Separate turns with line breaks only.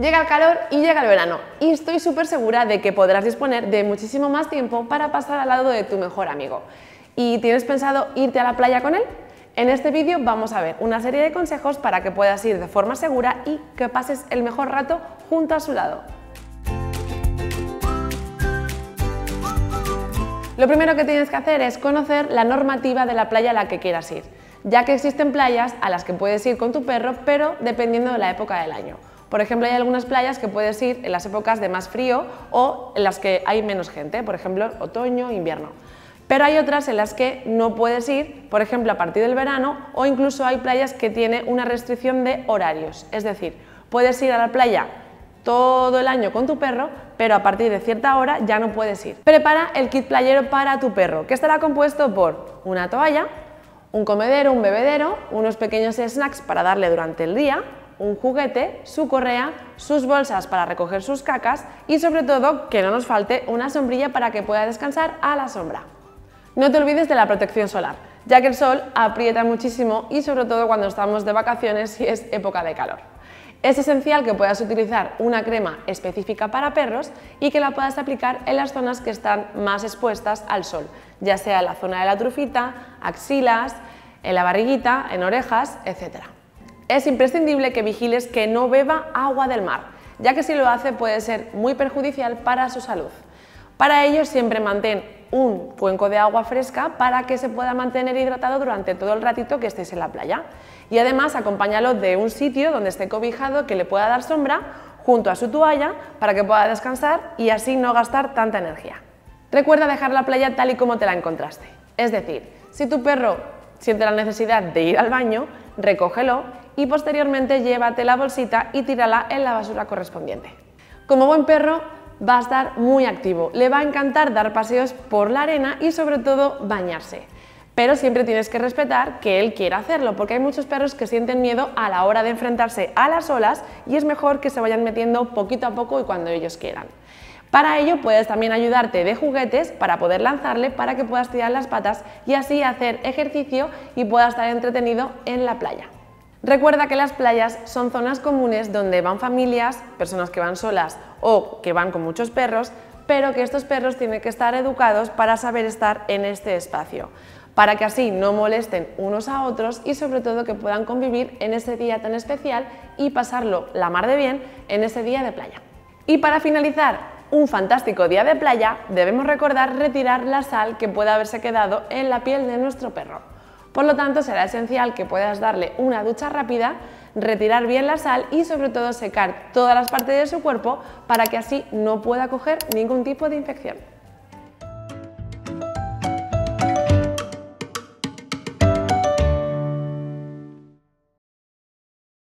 Llega el calor y llega el verano y estoy súper segura de que podrás disponer de muchísimo más tiempo para pasar al lado de tu mejor amigo. ¿Y tienes pensado irte a la playa con él? En este vídeo vamos a ver una serie de consejos para que puedas ir de forma segura y que pases el mejor rato junto a su lado. Lo primero que tienes que hacer es conocer la normativa de la playa a la que quieras ir, ya que existen playas a las que puedes ir con tu perro, pero dependiendo de la época del año. Por ejemplo, hay algunas playas que puedes ir en las épocas de más frío o en las que hay menos gente, por ejemplo, otoño, invierno. Pero hay otras en las que no puedes ir, por ejemplo, a partir del verano o incluso hay playas que tienen una restricción de horarios. Es decir, puedes ir a la playa todo el año con tu perro, pero a partir de cierta hora ya no puedes ir. Prepara el kit playero para tu perro, que estará compuesto por una toalla, un comedero, un bebedero, unos pequeños snacks para darle durante el día, un juguete, su correa, sus bolsas para recoger sus cacas y sobre todo que no nos falte una sombrilla para que pueda descansar a la sombra. No te olvides de la protección solar, ya que el sol aprieta muchísimo y sobre todo cuando estamos de vacaciones y es época de calor. Es esencial que puedas utilizar una crema específica para perros y que la puedas aplicar en las zonas que están más expuestas al sol, ya sea en la zona de la trufita, axilas, en la barriguita, en orejas, etc es imprescindible que vigiles que no beba agua del mar, ya que si lo hace puede ser muy perjudicial para su salud. Para ello siempre mantén un cuenco de agua fresca para que se pueda mantener hidratado durante todo el ratito que estés en la playa. Y además acompáñalo de un sitio donde esté cobijado que le pueda dar sombra junto a su toalla para que pueda descansar y así no gastar tanta energía. Recuerda dejar la playa tal y como te la encontraste. Es decir, si tu perro siente la necesidad de ir al baño, recógelo y posteriormente llévate la bolsita y tírala en la basura correspondiente. Como buen perro, va a estar muy activo, le va a encantar dar paseos por la arena y sobre todo bañarse. Pero siempre tienes que respetar que él quiera hacerlo, porque hay muchos perros que sienten miedo a la hora de enfrentarse a las olas y es mejor que se vayan metiendo poquito a poco y cuando ellos quieran. Para ello puedes también ayudarte de juguetes para poder lanzarle para que puedas tirar las patas y así hacer ejercicio y pueda estar entretenido en la playa. Recuerda que las playas son zonas comunes donde van familias, personas que van solas o que van con muchos perros, pero que estos perros tienen que estar educados para saber estar en este espacio, para que así no molesten unos a otros y sobre todo que puedan convivir en ese día tan especial y pasarlo la mar de bien en ese día de playa. Y para finalizar, un fantástico día de playa, debemos recordar retirar la sal que pueda haberse quedado en la piel de nuestro perro. Por lo tanto, será esencial que puedas darle una ducha rápida, retirar bien la sal y sobre todo secar todas las partes de su cuerpo para que así no pueda coger ningún tipo de infección.